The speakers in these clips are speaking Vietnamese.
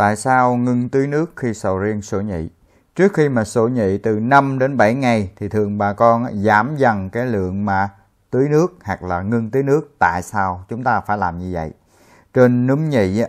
Tại sao ngưng tưới nước khi sầu riêng sổ nhị? Trước khi mà sổ nhị từ 5 đến 7 ngày thì thường bà con giảm dần cái lượng mà tưới nước hoặc là ngưng tưới nước. Tại sao chúng ta phải làm như vậy? Trên núm nhị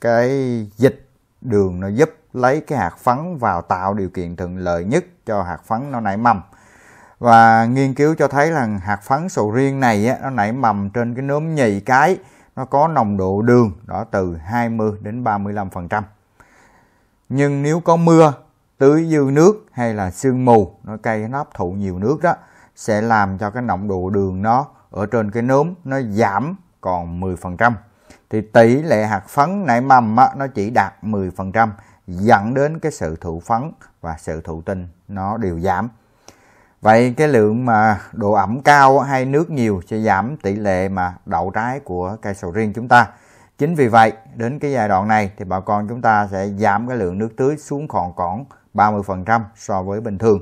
cái dịch đường nó giúp lấy cái hạt phấn vào tạo điều kiện thuận lợi nhất cho hạt phấn nó nảy mầm và nghiên cứu cho thấy là hạt phấn sầu riêng này nó nảy mầm trên cái núm nhị cái nó có nồng độ đường đó từ 20 đến 35%. Nhưng nếu có mưa, tưới dư nước hay là sương mù, nó cây nó hấp thụ nhiều nước đó sẽ làm cho cái nồng độ đường nó ở trên cái nốm nó giảm còn 10%. Thì tỷ lệ hạt phấn nảy mầm á, nó chỉ đạt 10% dẫn đến cái sự thụ phấn và sự thụ tinh nó đều giảm Vậy cái lượng mà độ ẩm cao hay nước nhiều sẽ giảm tỷ lệ mà đậu trái của cây sầu riêng chúng ta. Chính vì vậy, đến cái giai đoạn này thì bà con chúng ta sẽ giảm cái lượng nước tưới xuống còn còn 30% so với bình thường.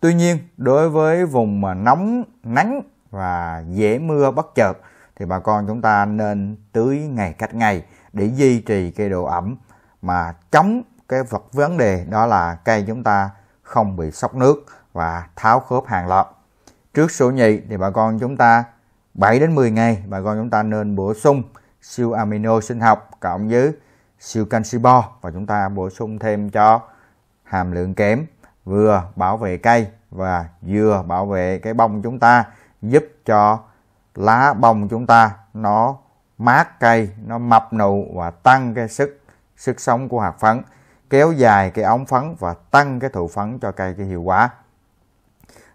Tuy nhiên, đối với vùng mà nóng, nắng và dễ mưa bất chợt thì bà con chúng ta nên tưới ngày cách ngày để duy trì cái độ ẩm mà chống cái vật vấn đề đó là cây chúng ta không bị sốc nước và tháo khớp hàng lọt. Trước số nhị thì bà con chúng ta 7 đến 10 ngày bà con chúng ta nên bổ sung siêu amino sinh học cộng với siêu canxi bo và chúng ta bổ sung thêm cho hàm lượng kém vừa bảo vệ cây và vừa bảo vệ cái bông chúng ta giúp cho lá bông chúng ta nó mát cây nó mập nụ và tăng cái sức sức sống của hạt phấn kéo dài cái ống phấn và tăng cái thụ phấn cho cây cái hiệu quả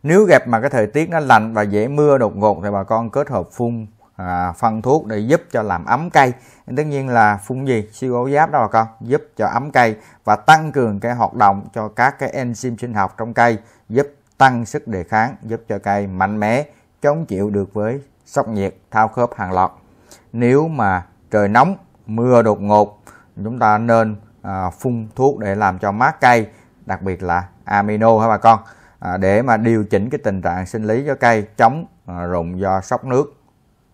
nếu gặp mà cái thời tiết nó lạnh và dễ mưa đột ngột thì bà con kết hợp phun à, phân thuốc để giúp cho làm ấm cây tất nhiên là phun gì siêu ấu giáp đó bà con giúp cho ấm cây và tăng cường cái hoạt động cho các cái enzyme sinh học trong cây giúp tăng sức đề kháng giúp cho cây mạnh mẽ chống chịu được với sốc nhiệt thao khớp hàng loạt nếu mà trời nóng mưa đột ngột chúng ta nên à, phun thuốc để làm cho mát cây đặc biệt là amino hả bà con À, để mà điều chỉnh cái tình trạng sinh lý cho cây chống à, rụng do sốc nước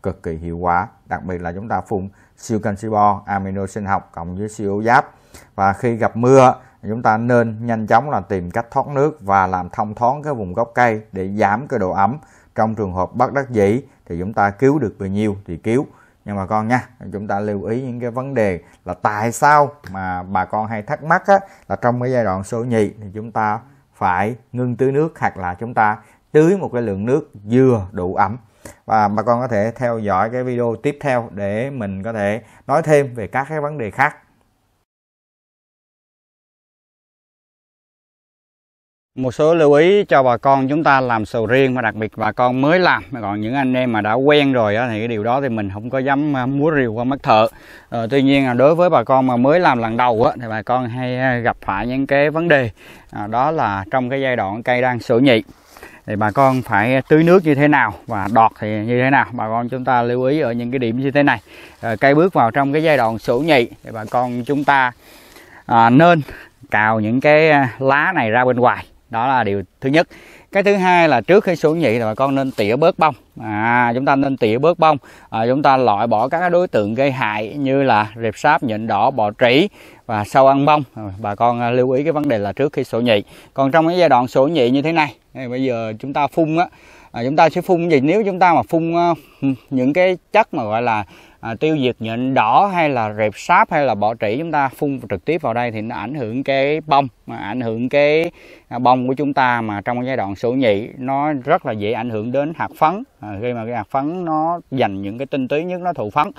cực kỳ hiệu quả đặc biệt là chúng ta phun siêu canxi bo amino sinh học cộng với siêu giáp và khi gặp mưa chúng ta nên nhanh chóng là tìm cách thoát nước và làm thông thoáng cái vùng gốc cây để giảm cái độ ẩm trong trường hợp bất đắc dĩ thì chúng ta cứu được bao nhiêu thì cứu nhưng mà con nha chúng ta lưu ý những cái vấn đề là tại sao mà bà con hay thắc mắc á, là trong cái giai đoạn số nhị thì chúng ta phải ngưng tưới nước hoặc là chúng ta tưới một cái lượng nước vừa đủ ẩm và bà con có thể theo dõi cái video tiếp theo để mình có thể nói thêm về các cái vấn đề khác Một số lưu ý cho bà con chúng ta làm sầu riêng mà đặc biệt bà con mới làm Còn những anh em mà đã quen rồi đó, thì cái điều đó thì mình không có dám à, múa rìu qua mắt thợ ờ, Tuy nhiên là đối với bà con mà mới làm lần đầu đó, thì bà con hay à, gặp phải những cái vấn đề à, Đó là trong cái giai đoạn cây đang sổ nhị thì bà con phải tưới nước như thế nào và đọt thì như thế nào bà con chúng ta lưu ý ở những cái điểm như thế này à, cây bước vào trong cái giai đoạn sổ nhị thì bà con chúng ta à, nên cào những cái lá này ra bên ngoài đó là điều thứ nhất cái thứ hai là trước khi xuống nhị thì bà con nên tỉa bớt bông à chúng ta nên tỉa bớt bông à, chúng ta loại bỏ các đối tượng gây hại như là rệp sáp nhện đỏ bọ trĩ và sâu ăn bông à, bà con à, lưu ý cái vấn đề là trước khi sổ nhị còn trong cái giai đoạn sổ nhị như thế này bây giờ chúng ta phun á à, chúng ta sẽ phun gì nếu chúng ta mà phun à, những cái chất mà gọi là à, tiêu diệt nhện đỏ hay là rệp sáp hay là bọ trĩ chúng ta phun trực tiếp vào đây thì nó ảnh hưởng cái bông mà ảnh hưởng cái à, bông của chúng ta mà trong giai đoạn sổ nhị nó rất là dễ ảnh hưởng đến hạt phấn à, khi mà cái hạt phấn nó dành những cái tinh túy nhất nó thụ phấn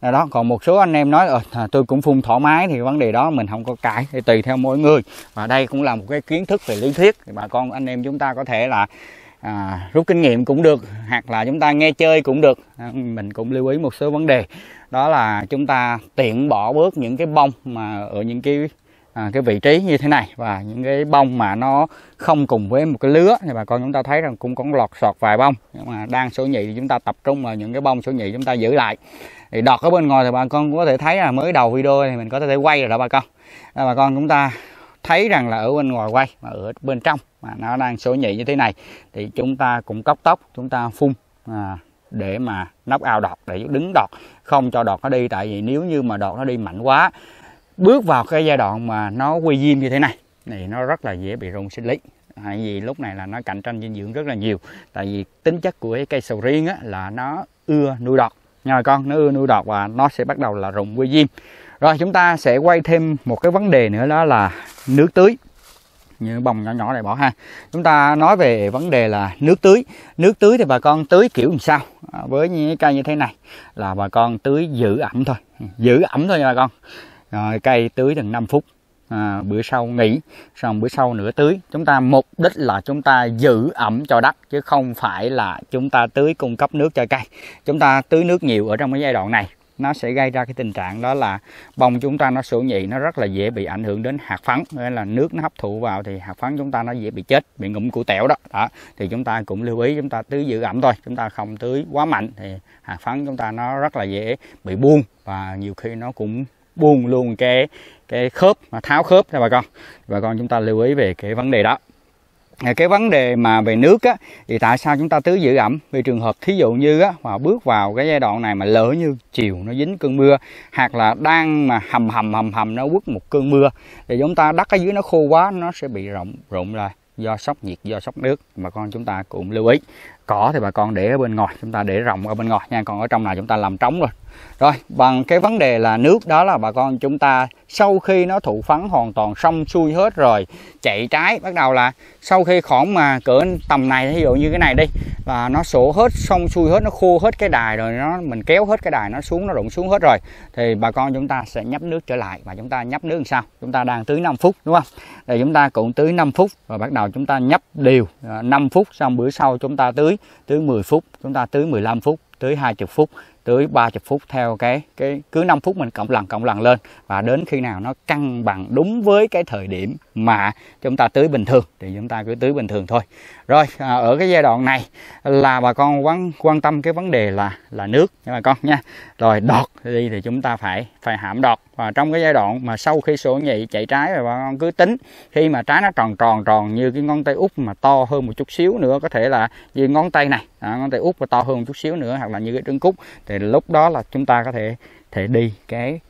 à, đó còn một số anh em nói ờ, à, tôi cũng phun thoải mái thì vấn đề đó mình không có cãi thì tùy theo mỗi người và đây cũng là một cái kiến thức về lý thuyết thì bà con anh em chúng ta có thể là à, rút kinh nghiệm cũng được hoặc là chúng ta nghe chơi cũng được à, mình cũng lưu ý một số vấn đề đó là chúng ta tiện bỏ bớt những cái bông mà ở những cái à, cái vị trí như thế này và những cái bông mà nó không cùng với một cái lứa thì bà con chúng ta thấy rằng cũng có lọt sọt vài bông nhưng mà đang số nhị thì chúng ta tập trung vào những cái bông số nhị chúng ta giữ lại thì đọt ở bên ngoài thì bà con cũng có thể thấy là mới đầu video thì mình có thể quay rồi đó bà con bà con chúng ta thấy rằng là ở bên ngoài quay mà ở bên trong mà nó đang số nhị như thế này thì chúng ta cũng cốc tóc chúng ta phun à, để mà nóc ao đọt để đứng đọt không cho đọt nó đi tại vì nếu như mà đọt nó đi mạnh quá bước vào cái giai đoạn mà nó quy diêm như thế này thì nó rất là dễ bị rung sinh lý tại vì lúc này là nó cạnh tranh dinh dưỡng rất là nhiều tại vì tính chất của cái cây sầu riêng á, là nó ưa nuôi đọt nha con nó ưa nuôi đọt và nó sẽ bắt đầu là rụng quy diêm rồi chúng ta sẽ quay thêm một cái vấn đề nữa đó là nước tưới như bông nhỏ nhỏ này bỏ ha chúng ta nói về vấn đề là nước tưới nước tưới thì bà con tưới kiểu làm sao à, với những cây như thế này là bà con tưới giữ ẩm thôi giữ ẩm thôi nha bà con rồi cây tưới từng 5 phút à, bữa sau nghỉ xong bữa sau nữa tưới chúng ta mục đích là chúng ta giữ ẩm cho đất chứ không phải là chúng ta tưới cung cấp nước cho cây chúng ta tưới nước nhiều ở trong cái giai đoạn này nó sẽ gây ra cái tình trạng đó là bông chúng ta nó sổ nhị nó rất là dễ bị ảnh hưởng đến hạt phấn nên là nước nó hấp thụ vào thì hạt phấn chúng ta nó dễ bị chết bị ngụm củ tẻo đó. đó thì chúng ta cũng lưu ý chúng ta tưới giữ ẩm thôi chúng ta không tưới quá mạnh thì hạt phấn chúng ta nó rất là dễ bị buông và nhiều khi nó cũng buông luôn cái cái khớp mà tháo khớp cho bà con bà con chúng ta lưu ý về cái vấn đề đó cái vấn đề mà về nước á, thì tại sao chúng ta tưới giữ ẩm vì trường hợp thí dụ như á, mà bước vào cái giai đoạn này mà lỡ như chiều nó dính cơn mưa hoặc là đang mà hầm hầm hầm hầm nó quất một cơn mưa thì chúng ta đất ở dưới nó khô quá nó sẽ bị rộng rụng lại do sốc nhiệt do sốc nước mà con chúng ta cũng lưu ý cỏ thì bà con để ở bên ngoài chúng ta để rộng ở bên ngoài nha còn ở trong này chúng ta làm trống rồi rồi bằng cái vấn đề là nước đó là bà con chúng ta sau khi nó thụ phấn hoàn toàn xong xuôi hết rồi chạy trái bắt đầu là sau khi khoảng mà cỡ tầm này ví dụ như cái này đi và nó sổ hết xong xuôi hết nó khô hết cái đài rồi nó mình kéo hết cái đài nó xuống nó rụng xuống hết rồi thì bà con chúng ta sẽ nhấp nước trở lại và chúng ta nhấp nước làm sao chúng ta đang tưới 5 phút đúng không thì chúng ta cũng tưới 5 phút và bắt đầu chúng ta nhấp đều 5 à, phút xong bữa sau chúng ta tưới tưới tưới 10 phút chúng ta tưới 15 phút tới 20 phút tới 30 phút theo cái cái cứ 5 phút mình cộng lần cộng lần lên và đến khi nào nó cân bằng đúng với cái thời điểm mà chúng ta tưới bình thường thì chúng ta cứ tưới bình thường thôi. Rồi à, ở cái giai đoạn này là bà con quan quan tâm cái vấn đề là là nước nha bà con nha. Rồi đọt đi thì chúng ta phải phải hãm đọt và trong cái giai đoạn mà sau khi sổ nhị chạy trái rồi bà con cứ tính khi mà trái nó tròn tròn tròn như cái ngón tay út mà to hơn một chút xíu nữa có thể là như ngón tay này đó, ngón tay út và to hơn một chút xíu nữa hoặc là như cái trứng cút thì lúc đó là chúng ta có thể thể đi cái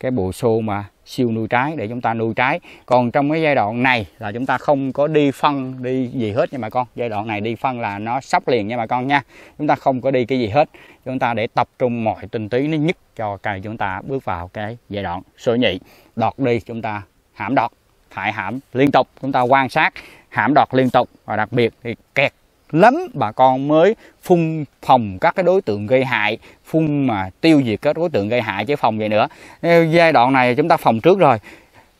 cái bộ xô mà siêu nuôi trái để chúng ta nuôi trái còn trong cái giai đoạn này là chúng ta không có đi phân đi gì hết nha bà con giai đoạn này đi phân là nó sắp liền nha bà con nha chúng ta không có đi cái gì hết chúng ta để tập trung mọi tinh túy nó nhất cho cây chúng ta bước vào cái giai đoạn sôi nhị đọt đi chúng ta hãm đọt thải hãm liên tục chúng ta quan sát hãm đọt liên tục và đặc biệt thì kẹt lắm bà con mới phun phòng các cái đối tượng gây hại phun mà tiêu diệt các đối tượng gây hại chứ phòng vậy nữa ờ, giai đoạn này chúng ta phòng trước rồi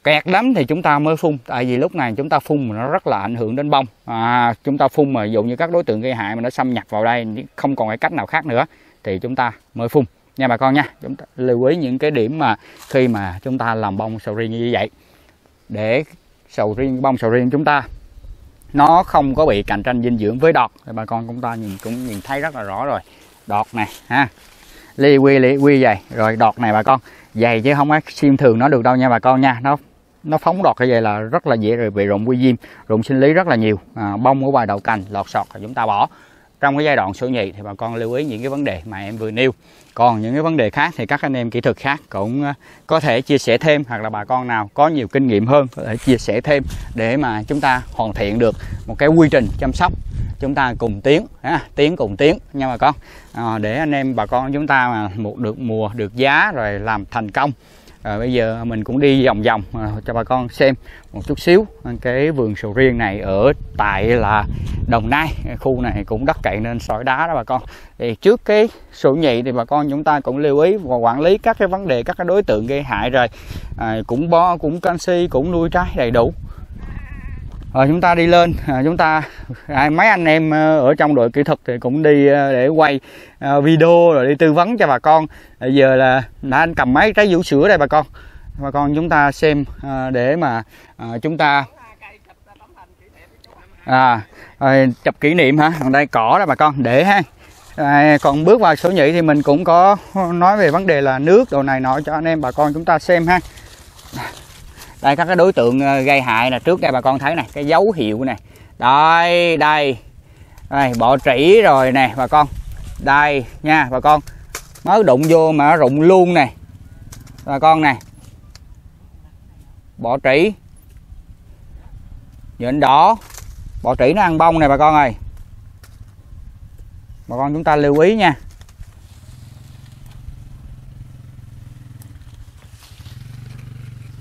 kẹt lắm thì chúng ta mới phun tại vì lúc này chúng ta phun mà nó rất là ảnh hưởng đến bông à, chúng ta phun mà dụ như các đối tượng gây hại mà nó xâm nhập vào đây không còn cái cách nào khác nữa thì chúng ta mới phun nha bà con nha chúng ta lưu ý những cái điểm mà khi mà chúng ta làm bông sầu riêng như vậy để sầu riêng bông sầu riêng chúng ta nó không có bị cạnh tranh dinh dưỡng với đọt thì bà con chúng ta nhìn cũng nhìn thấy rất là rõ rồi đọt này ha li quy li quy dày rồi đọt này bà con dày chứ không có xiêm thường nó được đâu nha bà con nha nó nó phóng đọt cái vậy là rất là dễ rồi bị rụng quy diêm rụng sinh lý rất là nhiều à, bông của bài đầu cành lọt sọt thì chúng ta bỏ trong cái giai đoạn sổ nhị thì bà con lưu ý những cái vấn đề mà em vừa nêu còn những cái vấn đề khác thì các anh em kỹ thuật khác cũng ờ, có thể chia sẻ thêm hoặc là bà con nào có nhiều kinh nghiệm hơn có thể chia sẻ thêm để mà chúng ta hoàn thiện được một cái quy trình chăm sóc chúng ta cùng tiến ha, tiến cùng tiến nha bà con à, để anh em bà con chúng ta mà một được mùa được giá rồi làm thành công à, bây giờ mình cũng đi vòng vòng à, cho bà con xem một chút xíu cái vườn sầu riêng này ở tại là Đồng Nai khu này cũng đất cậy nên sỏi đá đó bà con thì trước cái sổ nhị thì bà con chúng ta cũng lưu ý và quản lý các cái vấn đề các cái đối tượng gây hại rồi à, cũng bo cũng canxi cũng nuôi trái đầy đủ rồi ờ, chúng ta đi lên ờ, chúng ta à, mấy anh em ờ, ở trong đội kỹ thuật thì cũng đi để quay video rồi đi tư vấn cho bà con bây giờ là đã anh cầm máy trái vũ sữa đây bà con bà con chúng ta xem để mà chúng ta à chụp kỷ niệm hả còn đây cỏ đó bà con để ha à, còn bước vào số nhị thì mình cũng có nói về vấn đề là nước đồ này nọ cho anh em bà con chúng ta xem ha đây các cái đối tượng ờ, gây hại là trước đây bà con thấy này cái dấu hiệu này đây đây đây bọ trĩ rồi nè bà con đây nha bà con mới đụng vô mà nó rụng luôn nè bà con này bọ trĩ nhện đỏ bọ trĩ nó ăn bông này bà con ơi bà con chúng ta lưu ý nha